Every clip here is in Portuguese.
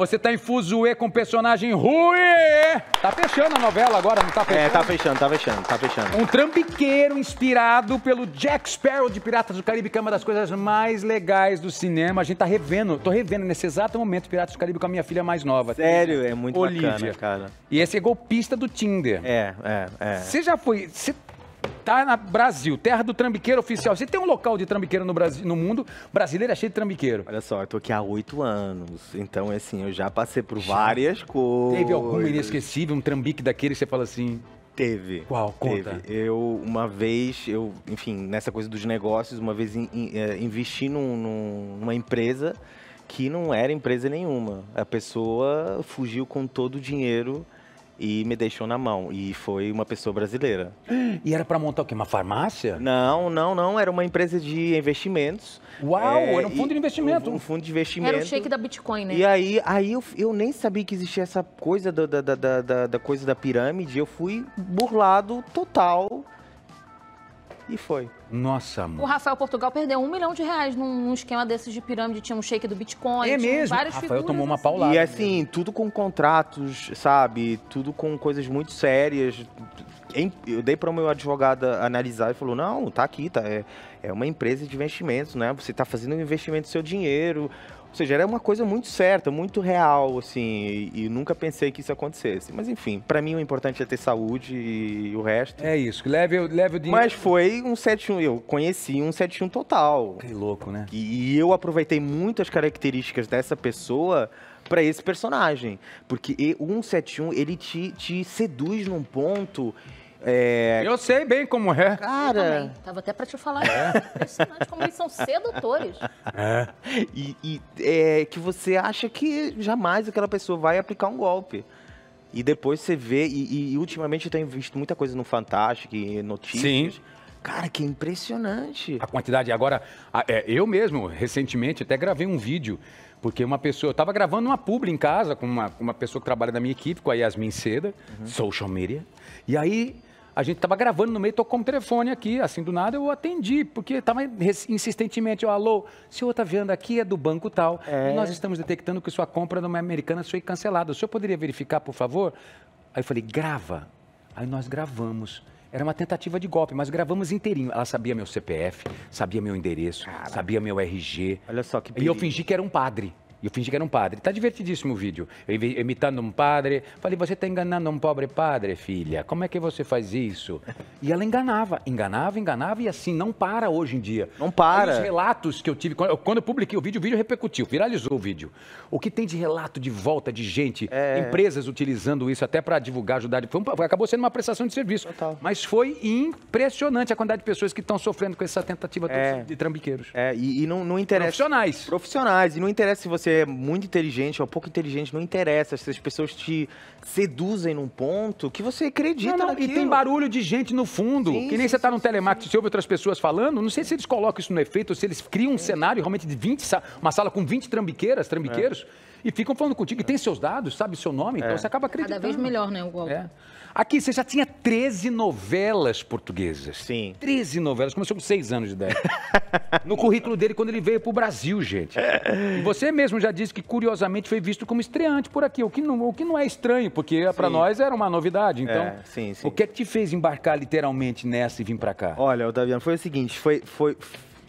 Você tá em Fuzue com o personagem Rui. Tá fechando a novela agora, não tá fechando? É, tá fechando, tá fechando, tá fechando. Um trambiqueiro inspirado pelo Jack Sparrow de Piratas do Caribe, que é uma das coisas mais legais do cinema. A gente tá revendo, tô revendo nesse exato momento Piratas do Caribe com a minha filha mais nova. Sério? É muito Olivia. bacana, cara. E esse é golpista do Tinder. É, é, é. Você já foi tá na Brasil, terra do trambiqueiro oficial. Você tem um local de trambiqueiro no, Brasil, no mundo, brasileiro é cheio de trambiqueiro. Olha só, eu tô aqui há oito anos, então é assim, eu já passei por várias coisas. Teve algum inesquecível, um trambique daquele que você fala assim... Teve. Qual? Conta. Teve. Eu, uma vez, eu, enfim, nessa coisa dos negócios, uma vez in, in, é, investi num, num, numa empresa que não era empresa nenhuma. A pessoa fugiu com todo o dinheiro e me deixou na mão. E foi uma pessoa brasileira. E era para montar o quê? Uma farmácia? Não, não, não. Era uma empresa de investimentos. Uau, é, era um fundo de investimento. Um, fundo de investimento. Era o shake da Bitcoin, né? E aí, aí eu, eu nem sabia que existia essa coisa da, da, da, da, da coisa da pirâmide. Eu fui burlado total e foi. Nossa, amor. O Rafael Portugal perdeu um milhão de reais num, esquema desses de pirâmide. Tinha um shake do Bitcoin. É mesmo. Várias Rafael figuras, tomou uma assim. paulada. E assim, tudo com contratos, sabe? Tudo com coisas muito sérias eu dei para o meu advogado analisar e falou: não, tá aqui, tá, é, é uma empresa de investimentos, né? Você está fazendo um investimento do seu dinheiro. Ou seja, era uma coisa muito certa, muito real, assim, e, e nunca pensei que isso acontecesse. Mas enfim, para mim o importante é ter saúde e o resto. É isso, leve, leve o dinheiro. Mas foi um 71, eu conheci um 71 total. Que louco, né? E, e eu aproveitei muito as características dessa pessoa para esse personagem. Porque o 171, ele te, te seduz num ponto é... Eu sei bem como é. Cara. Tava até para te falar. É. Impressionante como eles são sedutores. É. E, e é, que você acha que jamais aquela pessoa vai aplicar um golpe. E depois você vê, e, e ultimamente eu tenho visto muita coisa no Fantástico e notícias. Sim. Cara, que impressionante. A quantidade. Agora, é, eu mesmo, recentemente, até gravei um vídeo, porque uma pessoa. Eu tava gravando uma publi em casa com uma, uma pessoa que trabalha na minha equipe, com a Yasmin Seda, uhum. social media. E aí a gente estava gravando no meio, tocou um telefone aqui, assim, do nada eu atendi, porque estava insistentemente, eu, alô, senhor tá vendo aqui é do banco tal, é. e nós estamos detectando que sua compra numa americana foi cancelada, o senhor poderia verificar, por favor? Aí eu falei, grava. Aí nós gravamos. Era uma tentativa de golpe, mas gravamos inteirinho. Ela sabia meu CPF, sabia meu endereço, sabia meu RG. Olha só que perigo. E eu fingi que era um padre. E eu fingi que era um padre. Tá divertidíssimo o vídeo. Eu imitando um padre. Falei, você está enganando um pobre padre, filha. Como é que você faz isso? E ela enganava, enganava, enganava e assim, não para hoje em dia. Não para. Aí os relatos que eu tive, quando eu publiquei o vídeo, o vídeo repercutiu, viralizou o vídeo. O que tem de relato de volta de gente, é... empresas utilizando isso até para divulgar, ajudar. Foi um, acabou sendo uma prestação de serviço. Total. Mas foi impressionante a quantidade de pessoas que estão sofrendo com essa tentativa é... de trambiqueiros. É, e, e não, não interessa. Profissionais. Profissionais. E não interessa se você você é muito inteligente ou pouco inteligente, não interessa. Se as pessoas te seduzem num ponto que você acredita não, não, E tem barulho de gente no fundo. Sim, que nem sim, você está no telemarketing, você ouve outras pessoas falando. Não sei se eles colocam isso no efeito ou se eles criam um cenário realmente de 20, uma sala com 20 trambiqueiras, trambiqueiros. É. E ficam falando contigo, e é. tem seus dados, sabe seu nome, então é. então você acaba acreditando. Cada vez melhor, né, o golpe. É. Aqui, você já tinha 13 novelas portuguesas. Sim. 13 novelas, começou com 6 anos de idade. no currículo dele, quando ele veio pro Brasil, gente. E você mesmo já disse que, curiosamente, foi visto como estreante por aqui, o que não, o que não é estranho, porque é, para nós era uma novidade. Então, é, sim, sim. o que é que te fez embarcar literalmente nessa e vir para cá? Olha, Otaviano, foi o seguinte, foi, foi,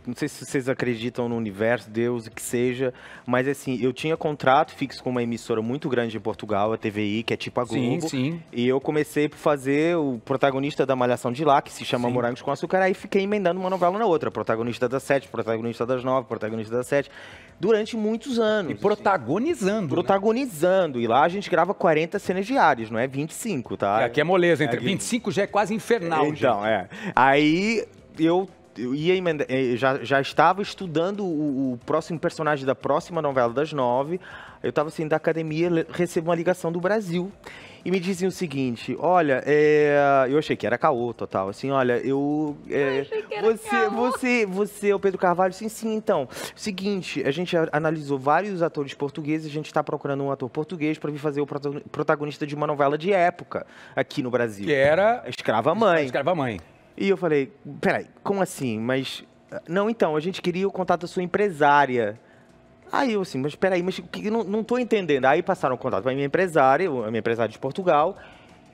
não sei se vocês acreditam no universo, Deus, o que seja, mas assim, eu tinha contrato fixo com uma emissora muito grande em Portugal, a TVI, que é tipo a Globo. Sim, sim. E eu comecei por fazer o protagonista da Malhação de lá, que se chama sim. Morangos com Açúcar, aí fiquei emendando uma novela na outra, protagonista das sete, protagonista das nove, protagonista das sete, durante muitos anos. E protagonizando. Assim. Protagonizando. Né? E lá a gente grava 40 cenas diárias, não é 25, tá? É, aqui é moleza, é entre é, aqui... 25 já é quase infernal. Então, é. Aí eu eu ia eh, já, já estava estudando o, o, próximo personagem da próxima novela das nove. Eu estava saindo da academia, recebo uma ligação do Brasil. E me dizem o seguinte, olha, é, eu achei que era caô total, assim, olha, eu... É, eu você, você, você é o Pedro Carvalho? Sim, sim, então, seguinte, a gente analisou vários atores portugueses, a gente está procurando um ator português para vir fazer o protagonista de uma novela de época aqui no Brasil. Que era... Escrava Mãe. Escrava Mãe. E eu falei, peraí, como assim? Mas. Ah, não, então, a gente queria o contato da sua empresária. Aí eu assim, mas peraí, mas que, não, não tô entendendo. Aí passaram o contato para minha empresária, a minha empresária de Portugal,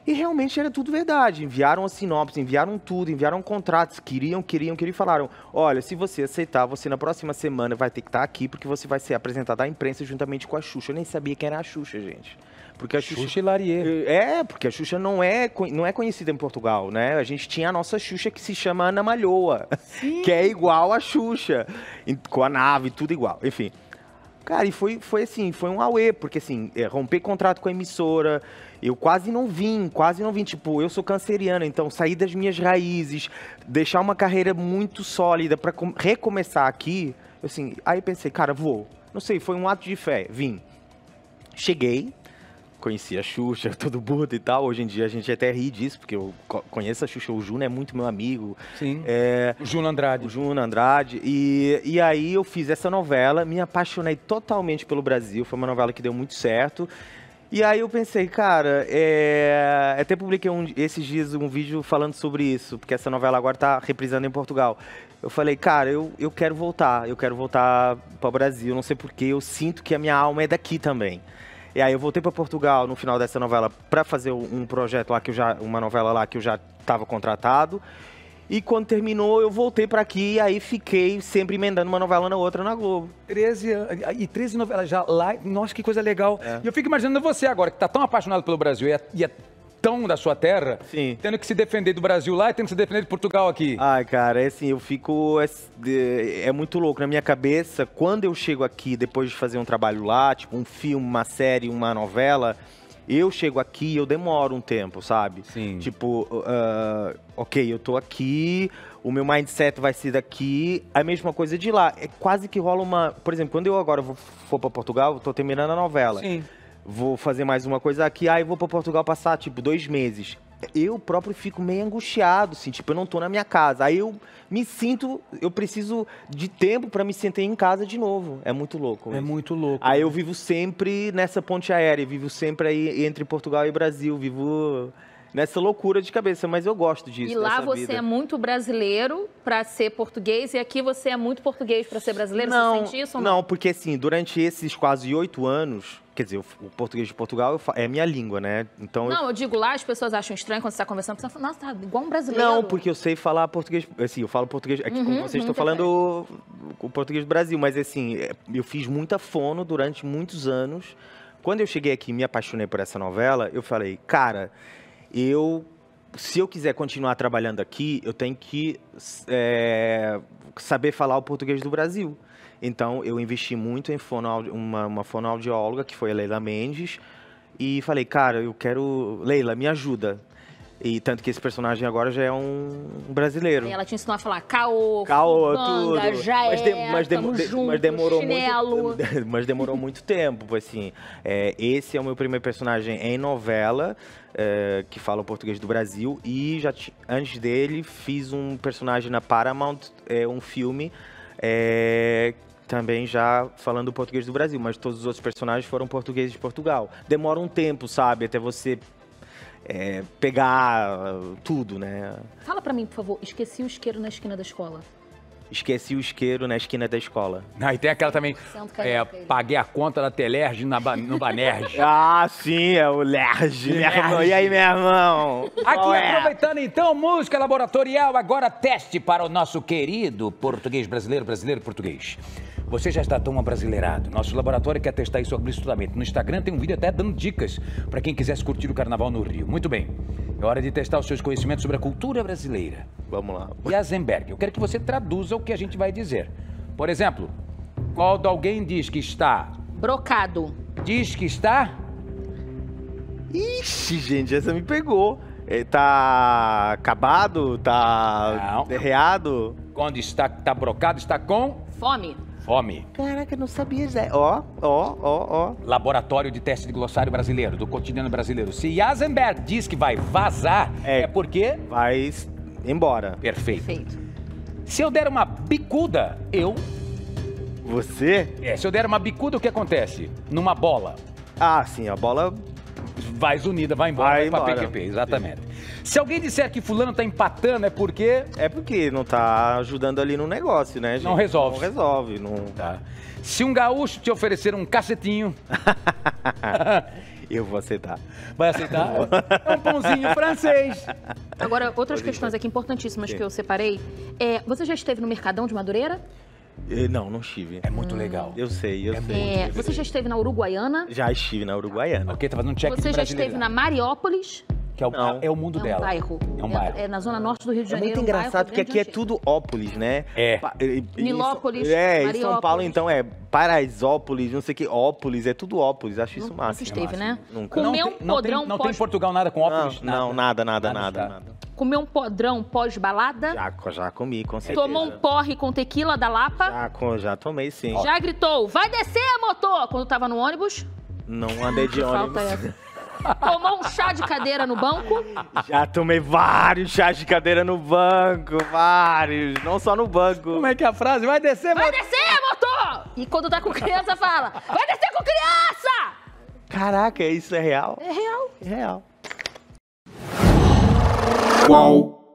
e realmente era tudo verdade. Enviaram a sinopse, enviaram tudo, enviaram contratos, queriam, queriam, queriam e falaram: olha, se você aceitar, você na próxima semana vai ter que estar tá aqui, porque você vai ser apresentado à imprensa juntamente com a Xuxa. Eu nem sabia quem era a Xuxa, gente. Porque a Xuxa, Xuxa Larier. Eh, é, porque a Xuxa não é, não é conhecida em Portugal, né? A gente tinha a nossa Xuxa que se chama Ana Malhoa, Sim. que é igual a Xuxa, com a nave, tudo igual. Enfim. Cara, e foi, foi assim, foi um auê, porque assim, é, romper contrato com a emissora, eu quase não vim, quase não vim. Tipo, eu sou canceriano, então sair das minhas raízes, deixar uma carreira muito sólida para recomeçar aqui. Assim, aí pensei, cara, vou. Não sei, foi um ato de fé. Vim. Cheguei, conheci a Xuxa, todo burro e tal. Hoje em dia a gente até ri disso, porque eu conheço a Xuxa, o Juno é muito meu amigo. Sim. É, o Juno Andrade. O Juno Andrade. E, e aí eu fiz essa novela, me apaixonei totalmente pelo Brasil. Foi uma novela que deu muito certo. E aí eu pensei, cara, é... até publiquei um, esses dias um vídeo falando sobre isso, porque essa novela agora tá reprisando em Portugal. Eu falei, cara, eu, eu quero voltar, eu quero voltar para o Brasil, não sei porquê, eu sinto que a minha alma é daqui também. E aí eu voltei para Portugal no final dessa novela para fazer um projeto lá que eu já, uma novela lá que eu já estava contratado. E quando terminou, eu voltei para aqui e aí fiquei sempre emendando uma novela na outra na Globo. 13 e 13 novelas já lá. Nossa, que coisa legal. É. E eu fico imaginando você agora, que tá tão apaixonado pelo Brasil e é, e é tão da sua terra, Sim. tendo que se defender do Brasil lá e tendo que se defender de Portugal aqui. Ai, cara, é assim, eu fico. É, é muito louco. Na minha cabeça, quando eu chego aqui, depois de fazer um trabalho lá, tipo um filme, uma série, uma novela eu chego aqui, eu demoro um tempo, sabe? Sim. Tipo, uh, ok, eu tô aqui, o meu mindset vai ser daqui, a mesma coisa de lá. É quase que rola uma. Por exemplo, quando eu agora vou, for para Portugal, tô terminando a novela. Sim. Vou fazer mais uma coisa aqui, aí vou para Portugal passar, tipo, dois meses eu próprio fico meio angustiado, assim, tipo, eu não tô na minha casa. Aí eu me sinto, eu preciso de tempo para me sentir em casa de novo. É muito louco. É muito louco. Aí né? eu vivo sempre nessa ponte aérea, vivo sempre aí entre Portugal e Brasil, vivo nessa loucura de cabeça, mas eu gosto disso. E lá você vida. é muito brasileiro para ser português e aqui você é muito português para ser brasileiro? Não, você sente isso? Ou não? não, porque assim, durante esses quase oito anos, quer dizer, o português de Portugal é a minha língua, né? Então Não, eu... eu digo lá, as pessoas acham estranho quando você está conversando, você fala, nossa, tá igual um brasileiro. Não, porque eu sei falar português, assim, eu falo português, aqui é uhum, como vocês estão falando o português do Brasil, mas assim, é, eu fiz muita fono durante muitos anos. Quando eu cheguei aqui e me apaixonei por essa novela, eu falei, cara, eu se eu quiser continuar trabalhando aqui, eu tenho que é, saber falar o português do Brasil. Então, eu investi muito em fonoaudi uma, uma fonoaudióloga, que foi a Leila Mendes, e falei, cara, eu quero. Leila, me ajuda. E tanto que esse personagem agora já é um brasileiro. E ela te ensinou a falar caô, caô banga, tudo. já mas de, é, mas, junto, mas demorou chinelo. muito, mas demorou muito tempo, assim. É, esse é o meu primeiro personagem em novela. É, que fala o português do Brasil e já antes dele fiz um personagem na Paramount, é, um filme é, também já falando português do Brasil, mas todos os outros personagens foram portugueses de Portugal. Demora um tempo, sabe, até você é, pegar ah, tudo, né? Fala para mim, por favor, esqueci o isqueiro na esquina da escola. Esqueci o isqueiro na esquina da escola. Ah, e tem aquela também. É, paguei a conta da Telerge na, no Banerj. ah, sim, é o Lerge. E aí, meu irmão? Aqui, é? aproveitando então, música laboratorial, agora teste para o nosso querido português brasileiro, brasileiro português. Você já está tão abrasileirado. Nosso laboratório quer testar isso absolutamente. No Instagram tem um vídeo até dando dicas para quem quisesse curtir o carnaval no Rio. Muito bem. É hora de testar os seus conhecimentos sobre a cultura brasileira. Vamos lá. Yazenberg, eu quero que você traduza o que a gente vai dizer. Por exemplo, quando alguém diz que está... Brocado. Diz que está... Ixi, gente, essa me pegou. É, tá acabado? Tá Não. derreado? Quando está tá brocado, está com... Fome fome. Caraca, eu não sabia, Zé. Ó, ó, ó, ó. Laboratório de Teste de Glossário Brasileiro, do Cotidiano Brasileiro. Se Yasenberg diz que vai vazar, é, é porque... Vai embora. Perfeito. Perfeito. Se eu der uma bicuda, eu... Você? É, se eu der uma bicuda, o que acontece? Numa bola. Ah, sim, a bola vai unida, vai embora, vai, vai para PQP, exatamente. Se alguém disser que fulano tá empatando, é porque... É porque não tá ajudando ali no negócio, né, gente? Não resolve. Não resolve, não... Tá. Se um gaúcho te oferecer um cacetinho... Eu vou aceitar. Vai aceitar? é um pãozinho francês. Agora, outras questões aqui importantíssimas que eu separei. É, você já esteve no Mercadão de Madureira? Não, não estive. É muito legal. Eu sei, eu é sei. É, você já esteve na Uruguaiana? Já estive na Uruguaiana. Ok, tava tá no check Você já esteve na Mariópolis? Que é o, não. é o mundo é um dela. Bairro. É um bairro. É, é na zona norte do Rio de Janeiro. É muito engraçado, um porque aqui é tudo ópolis, né? É. Pa Nilópolis, É, em São Paulo, então, é Paraisópolis, não sei o que, ópolis, é tudo ópolis, acho isso não, máximo. Você esteve, é máximo. né? Nunca. Comeu não, tem, um podrão... Não, tem, não tem Portugal nada com ópolis? Não, nada. não nada, nada, nada. nada, nada. Comeu um podrão pós-balada? Já, já comi, com certeza. Tomou um porre com tequila da Lapa? Já, já tomei, sim. Já gritou, vai descer, motor, quando tava no ônibus? Não andei de ônibus. Tomou um chá de cadeira no banco? Já tomei vários chás de cadeira no banco, vários, não só no banco. Como é que é a frase? Vai descer, Vai motor. descer, motor! E quando tá com criança, fala, vai descer com criança! Caraca, isso é real? É real. É real qual.